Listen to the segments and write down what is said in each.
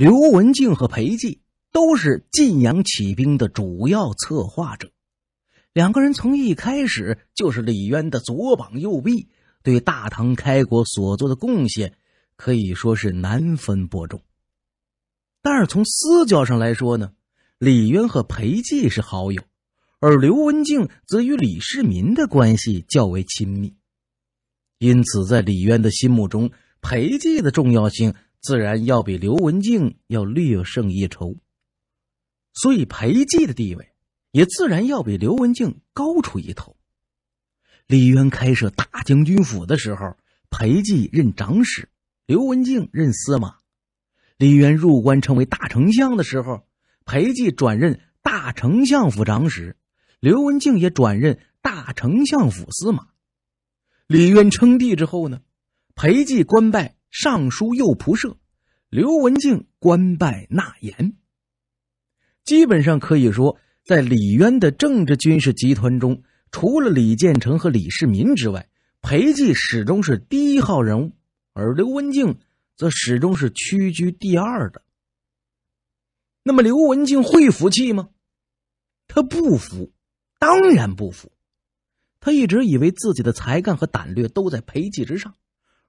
刘文静和裴寂都是晋阳起兵的主要策划者，两个人从一开始就是李渊的左膀右臂，对大唐开国所做的贡献可以说是难分伯仲。但是从私交上来说呢，李渊和裴寂是好友，而刘文静则与李世民的关系较为亲密，因此在李渊的心目中，裴寂的重要性。自然要比刘文静要略胜一筹，所以裴寂的地位也自然要比刘文静高出一头。李渊开设大将军府的时候，裴寂任长史，刘文静任司马。李渊入关成为大丞相的时候，裴寂转任大丞相府长史，刘文静也转任大丞相府司马。李渊称帝之后呢，裴寂官拜。尚书右仆射刘文静官拜纳言。基本上可以说，在李渊的政治军事集团中，除了李建成和李世民之外，裴寂始终是第一号人物，而刘文静则始终是屈居第二的。那么，刘文静会服气吗？他不服，当然不服。他一直以为自己的才干和胆略都在裴寂之上。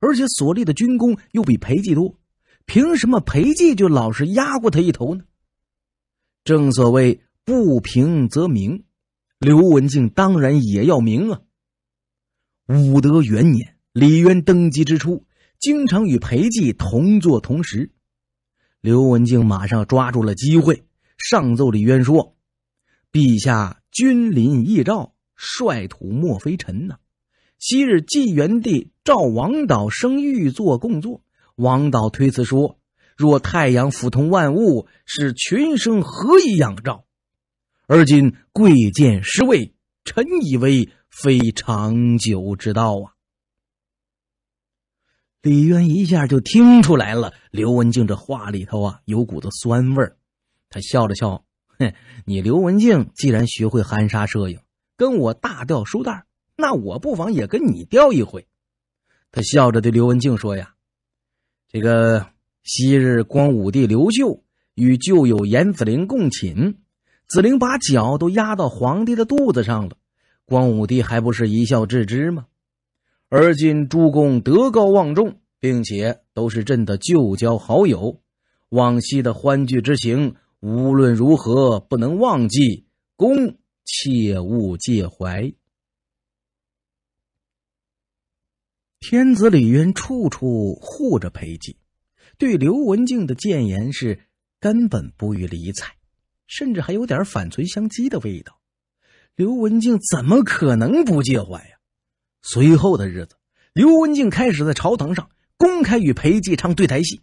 而且所立的军功又比裴寂多，凭什么裴寂就老是压过他一头呢？正所谓不平则鸣，刘文静当然也要鸣啊！武德元年，李渊登基之初，经常与裴寂同坐同食，刘文静马上抓住了机会，上奏李渊说：“陛下君临亿诏，率土莫非臣呐。”昔日纪元帝召王导生御座共坐，王导推辞说：“若太阳俯通万物，使群生何以仰照？而今贵贱失位，臣以为非长久之道啊！”李渊一下就听出来了，刘文静这话里头啊有股子酸味儿。他笑了笑：“哼，你刘文静既然学会含沙射影，跟我大调书袋。”那我不妨也跟你钓一回，他笑着对刘文静说：“呀，这个昔日光武帝刘秀与旧友严子陵共寝，子陵把脚都压到皇帝的肚子上了，光武帝还不是一笑置之吗？而今诸公德高望重，并且都是朕的旧交好友，往昔的欢聚之行，无论如何不能忘记，公切勿介怀。”天子李渊处处护着裴寂，对刘文静的谏言是根本不予理睬，甚至还有点反唇相讥的味道。刘文静怎么可能不介怀呀？随后的日子，刘文静开始在朝堂上公开与裴寂唱对台戏，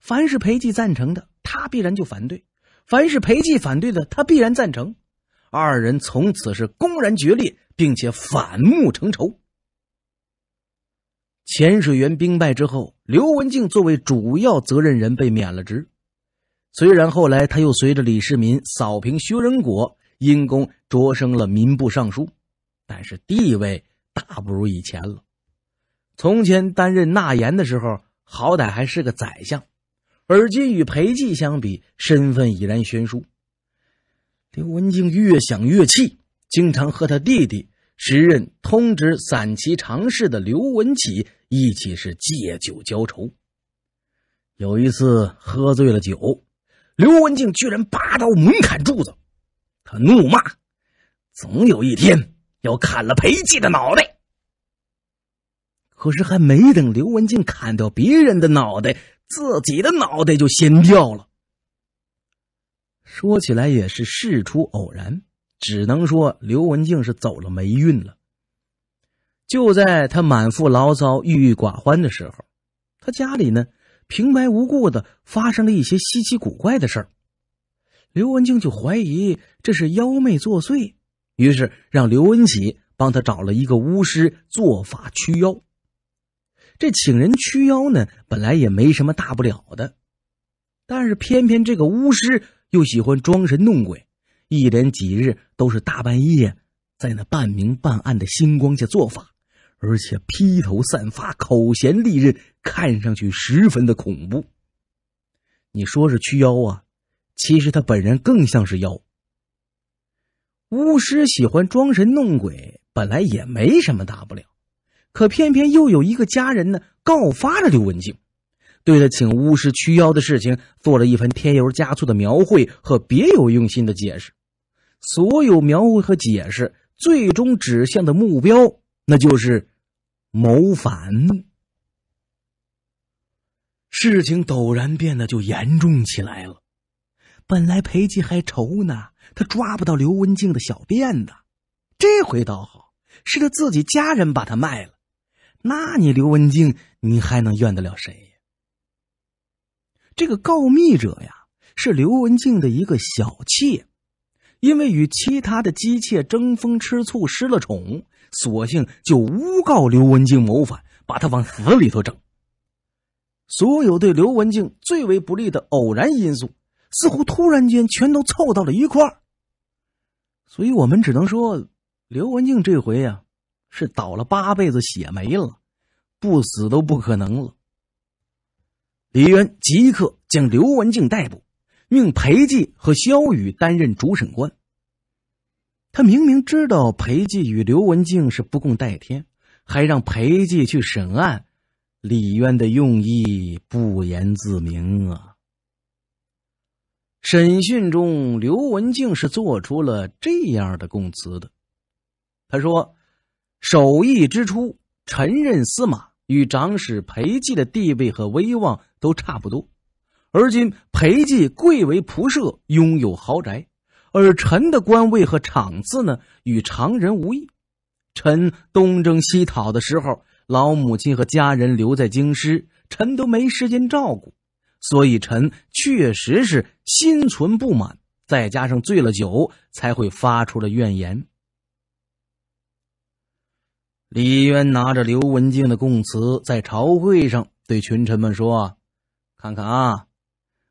凡是裴寂赞成的，他必然就反对；凡是裴寂反对的，他必然赞成。二人从此是公然决裂，并且反目成仇。潜水员兵败之后，刘文静作为主要责任人被免了职。虽然后来他又随着李世民扫平薛仁果，因功擢升了民部尚书，但是地位大不如以前了。从前担任纳言的时候，好歹还是个宰相，而今与裴寂相比，身份已然悬殊。刘文静越想越气，经常和他弟弟。时任通知散骑常侍的刘文启一起是借酒浇愁。有一次喝醉了酒，刘文静居然拔刀猛砍柱子，他怒骂：“总有一天要砍了裴寂的脑袋。”可是还没等刘文静砍掉别人的脑袋，自己的脑袋就先掉了。说起来也是事出偶然。只能说刘文静是走了霉运了。就在他满腹牢骚、郁郁寡欢的时候，他家里呢平白无故的发生了一些稀奇古怪的事儿，刘文静就怀疑这是妖魅作祟，于是让刘文喜帮他找了一个巫师做法驱妖。这请人驱妖呢，本来也没什么大不了的，但是偏偏这个巫师又喜欢装神弄鬼。一连几日都是大半夜，在那半明半暗的星光下做法，而且披头散发，口衔利刃，看上去十分的恐怖。你说是驱妖啊，其实他本人更像是妖。巫师喜欢装神弄鬼，本来也没什么大不了，可偏偏又有一个家人呢告发了刘文静。对他请巫师驱妖的事情做了一番添油加醋的描绘和别有用心的解释，所有描绘和解释最终指向的目标，那就是谋反。事情陡然变得就严重起来了。本来裴寂还愁呢，他抓不到刘文静的小辫子，这回倒好，是他自己家人把他卖了。那你刘文静，你还能怨得了谁？这个告密者呀，是刘文静的一个小妾，因为与其他的姬妾争风吃醋，失了宠，索性就诬告刘文静谋反，把他往死里头整。所有对刘文静最为不利的偶然因素，似乎突然间全都凑到了一块儿，所以我们只能说，刘文静这回呀，是倒了八辈子血霉了，不死都不可能了。李渊即刻将刘文静逮捕，命裴寂和萧雨担任主审官。他明明知道裴寂与刘文静是不共戴天，还让裴寂去审案，李渊的用意不言自明啊。审讯中，刘文静是做出了这样的供词的，他说：“守义之初，曾任司马，与长史裴寂的地位和威望。”都差不多，而今裴寂贵为仆射，拥有豪宅，而臣的官位和场次呢，与常人无异。臣东征西讨的时候，老母亲和家人留在京师，臣都没时间照顾，所以臣确实是心存不满，再加上醉了酒，才会发出了怨言。李渊拿着刘文静的供词，在朝会上对群臣们说。看看啊，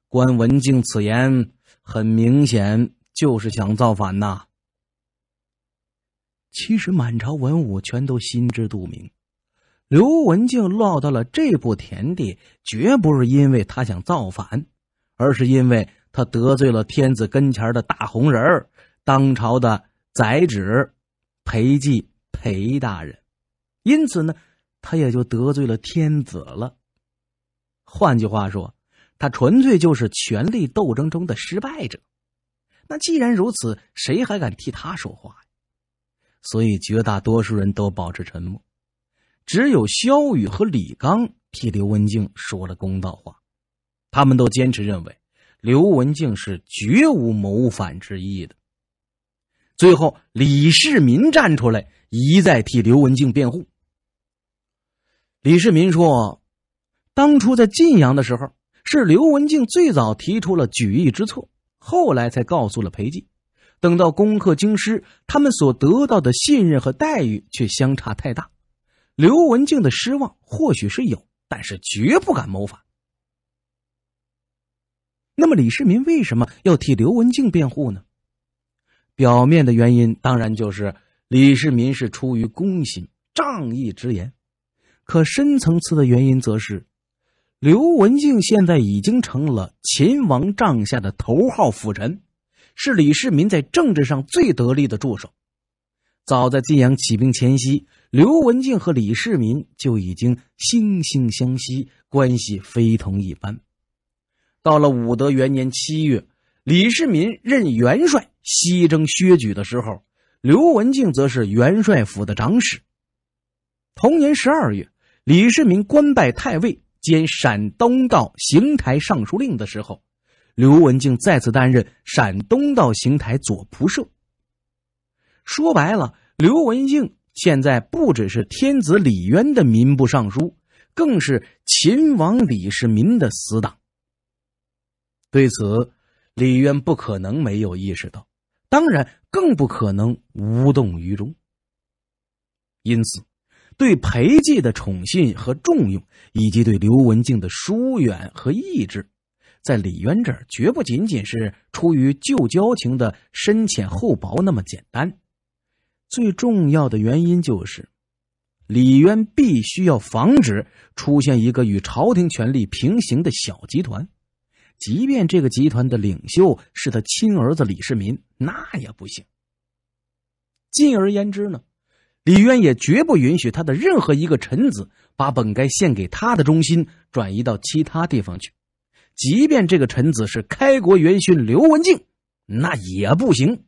关文静此言很明显就是想造反呐。其实满朝文武全都心知肚明，刘文静落到了这步田地，绝不是因为他想造反，而是因为他得罪了天子跟前的大红人儿，当朝的宰旨裴寂裴大人。因此呢，他也就得罪了天子了。换句话说，他纯粹就是权力斗争中的失败者。那既然如此，谁还敢替他说话呀？所以绝大多数人都保持沉默。只有肖宇和李刚替刘文静说了公道话。他们都坚持认为刘文静是绝无谋反之意的。最后，李世民站出来一再替刘文静辩护。李世民说。当初在晋阳的时候，是刘文静最早提出了举义之策，后来才告诉了裴寂。等到攻克京师，他们所得到的信任和待遇却相差太大。刘文静的失望或许是有，但是绝不敢谋反。那么李世民为什么要替刘文静辩护呢？表面的原因当然就是李世民是出于公心、仗义直言，可深层次的原因则是。刘文静现在已经成了秦王帐下的头号辅臣，是李世民在政治上最得力的助手。早在晋阳起兵前夕，刘文静和李世民就已经惺惺相惜，关系非同一般。到了武德元年七月，李世民任元帅西征薛举的时候，刘文静则是元帅府的长史。同年十二月，李世民官拜太尉。兼陕东道行台尚书令的时候，刘文静再次担任陕东道行台左仆射。说白了，刘文静现在不只是天子李渊的民部尚书，更是秦王李世民的死党。对此，李渊不可能没有意识到，当然更不可能无动于衷。因此。对裴寂的宠信和重用，以及对刘文静的疏远和抑制，在李渊这儿绝不仅仅是出于旧交情的深浅厚薄那么简单。最重要的原因就是，李渊必须要防止出现一个与朝廷权力平行的小集团，即便这个集团的领袖是他亲儿子李世民，那也不行。进而言之呢？李渊也绝不允许他的任何一个臣子把本该献给他的忠心转移到其他地方去，即便这个臣子是开国元勋刘文静，那也不行。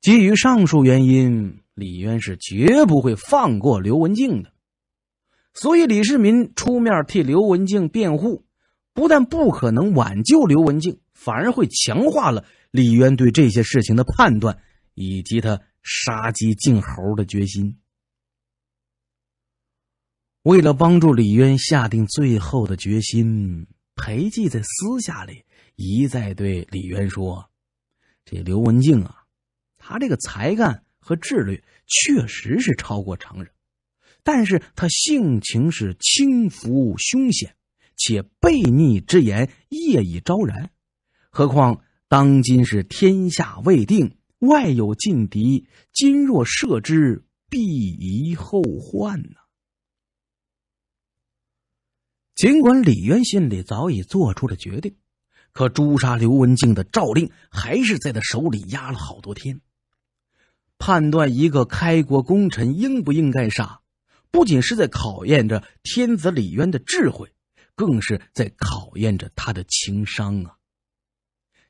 基于上述原因，李渊是绝不会放过刘文静的，所以李世民出面替刘文静辩护，不但不可能挽救刘文静，反而会强化了李渊对这些事情的判断以及他。杀鸡儆猴的决心。为了帮助李渊下定最后的决心，裴寂在私下里一再对李渊说：“这刘文静啊，他这个才干和智力确实是超过常人，但是他性情是轻浮凶险，且悖逆之言，业已昭然。何况当今是天下未定。”外有劲敌，今若射之，必贻后患呐。尽管李渊心里早已做出了决定，可诛杀刘文静的诏令还是在他手里压了好多天。判断一个开国功臣应不应该杀，不仅是在考验着天子李渊的智慧，更是在考验着他的情商啊，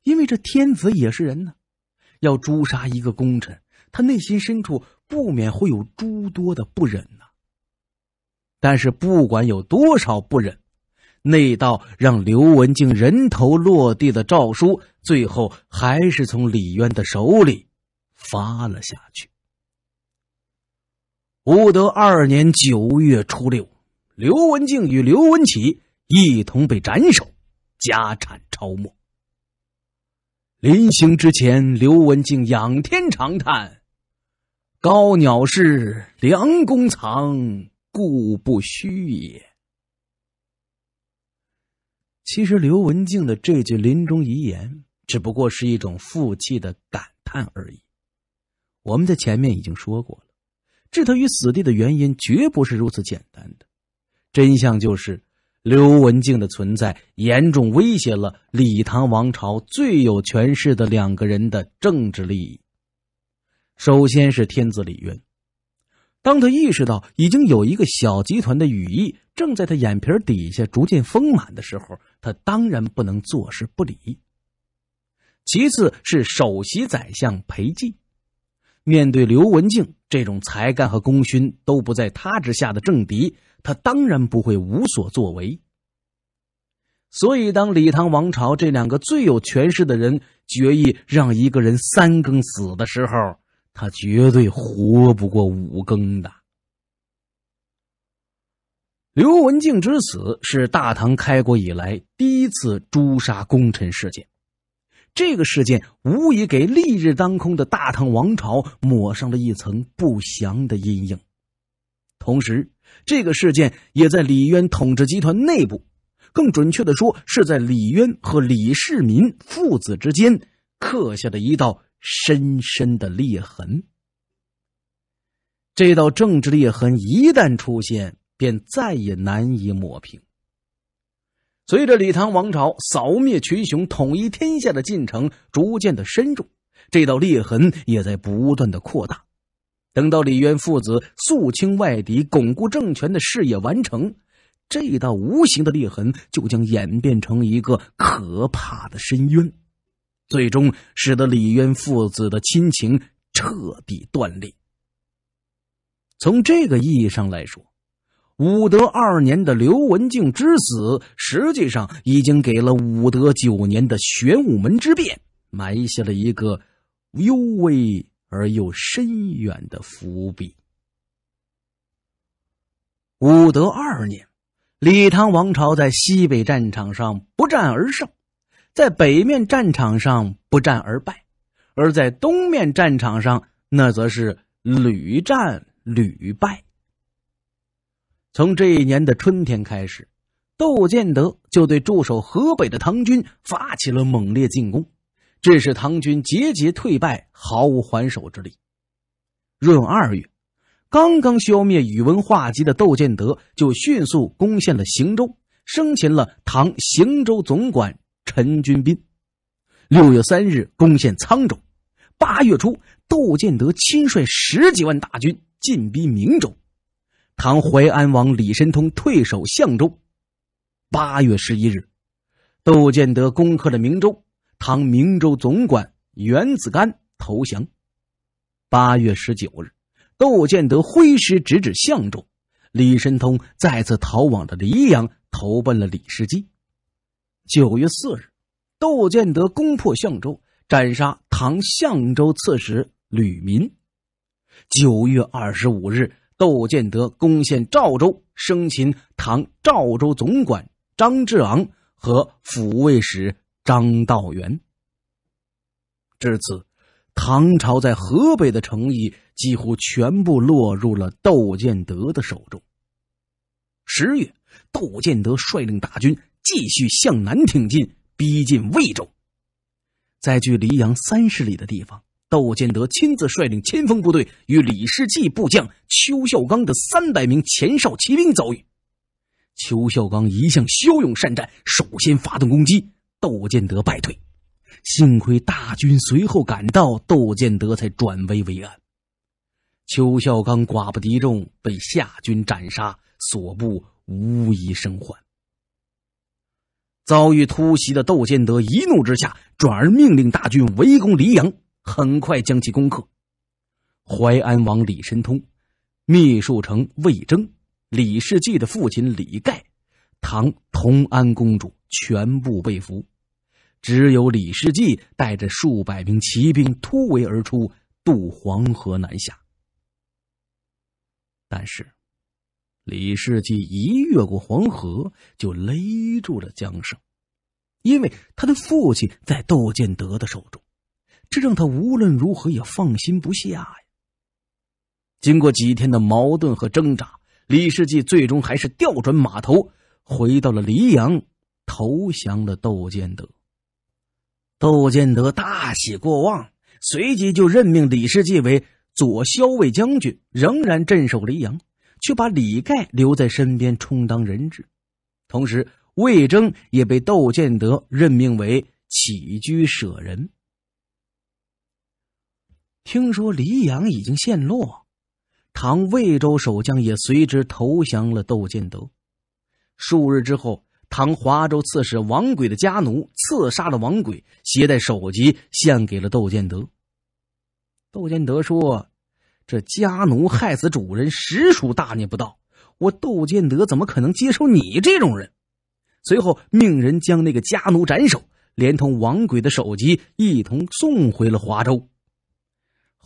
因为这天子也是人呢。要诛杀一个功臣，他内心深处不免会有诸多的不忍呐。但是不管有多少不忍，那道让刘文静人头落地的诏书，最后还是从李渊的手里发了下去。武德二年九月初六，刘文静与刘文启一同被斩首，家产抄没。临行之前，刘文静仰天长叹：“高鸟是良弓藏，故不虚也。”其实，刘文静的这句临终遗言，只不过是一种负气的感叹而已。我们在前面已经说过了，置他于死地的原因，绝不是如此简单的。真相就是。刘文静的存在严重威胁了李唐王朝最有权势的两个人的政治利益。首先是天子李渊，当他意识到已经有一个小集团的羽翼正在他眼皮底下逐渐丰满的时候，他当然不能坐视不理。其次是首席宰相裴寂，面对刘文静。这种才干和功勋都不在他之下的政敌，他当然不会无所作为。所以，当李唐王朝这两个最有权势的人决意让一个人三更死的时候，他绝对活不过五更的。刘文静之死是大唐开国以来第一次诛杀功臣事件。这个事件无疑给丽日当空的大唐王朝抹上了一层不祥的阴影，同时，这个事件也在李渊统治集团内部，更准确的说，是在李渊和李世民父子之间刻下了一道深深的裂痕。这道政治裂痕一旦出现，便再也难以抹平。随着李唐王朝扫灭群雄、统一天下的进程逐渐的深入，这道裂痕也在不断的扩大。等到李渊父子肃清外敌、巩固政权的事业完成，这道无形的裂痕就将演变成一个可怕的深渊，最终使得李渊父子的亲情彻底断裂。从这个意义上来说，武德二年的刘文静之死，实际上已经给了武德九年的玄武门之变埋下了一个幽微而又深远的伏笔。武德二年，李唐王朝在西北战场上不战而胜，在北面战场上不战而败，而在东面战场上，那则是屡战屡败。从这一年的春天开始，窦建德就对驻守河北的唐军发起了猛烈进攻，致使唐军节节退败，毫无还手之力。闰二月，刚刚消灭宇文化及的窦建德就迅速攻陷了邢州，生擒了唐邢州总管陈军斌。六月三日，攻陷沧州。八月初，窦建德亲率十几万大军进逼明州。唐淮安王李神通退守相州。八月十一日，窦建德攻克了明州，唐明州总管袁子干投降。八月十九日，窦建德挥师直指相州，李神通再次逃往了黎阳，投奔了李世基。九月四日，窦建德攻破相州，斩杀唐相州刺史吕民。九月二十五日。窦建德攻陷赵州，生擒唐赵州总管张志昂和抚慰使张道元。至此，唐朝在河北的诚意几乎全部落入了窦建德的手中。十月，窦建德率领大军继续向南挺进，逼近魏州，在距黎阳三十里的地方。窦建德亲自率领前锋部队与李世济部将邱孝刚的三百名前哨骑兵遭遇。邱孝刚一向骁勇善战，首先发动攻击，窦建德败退。幸亏大军随后赶到，窦建德才转危为安。邱孝刚寡不敌众，被夏军斩杀，所部无一生还。遭遇突袭的窦建德一怒之下，转而命令大军围攻黎阳。很快将其攻克，淮安王李神通、秘书丞魏征、李世绩的父亲李盖、唐同安公主全部被俘，只有李世绩带着数百名骑兵突围而出，渡黄河南下。但是，李世济一越过黄河，就勒住了缰绳，因为他的父亲在窦建德的手中。这让他无论如何也放心不下呀。经过几天的矛盾和挣扎，李世绩最终还是调转马头，回到了黎阳，投降了窦建德。窦建德大喜过望，随即就任命李世绩为左骁卫将军，仍然镇守黎阳，却把李盖留在身边充当人质。同时，魏征也被窦建德任命为起居舍人。听说黎阳已经陷落，唐魏州守将也随之投降了窦建德。数日之后，唐华州刺史王轨的家奴刺杀了王轨，携带首级献给了窦建德。窦建德说：“这家奴害死主人，实属大逆不道。我窦建德怎么可能接受你这种人？”随后命人将那个家奴斩首，连同王轨的首级一同送回了华州。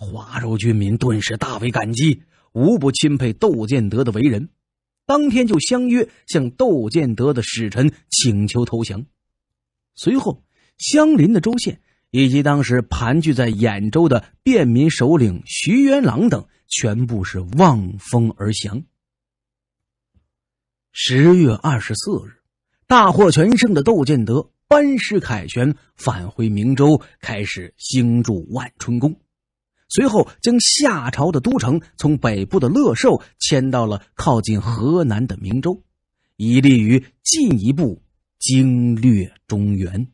华州军民顿时大为感激，无不钦佩窦建德的为人。当天就相约向窦建德的使臣请求投降。随后，相邻的州县以及当时盘踞在兖州的便民首领徐元朗等，全部是望风而降。十月二十四日，大获全胜的窦建德班师凯旋，返回明州，开始兴筑万春宫。随后，将夏朝的都城从北部的乐寿迁到了靠近河南的明州，以利于进一步经略中原。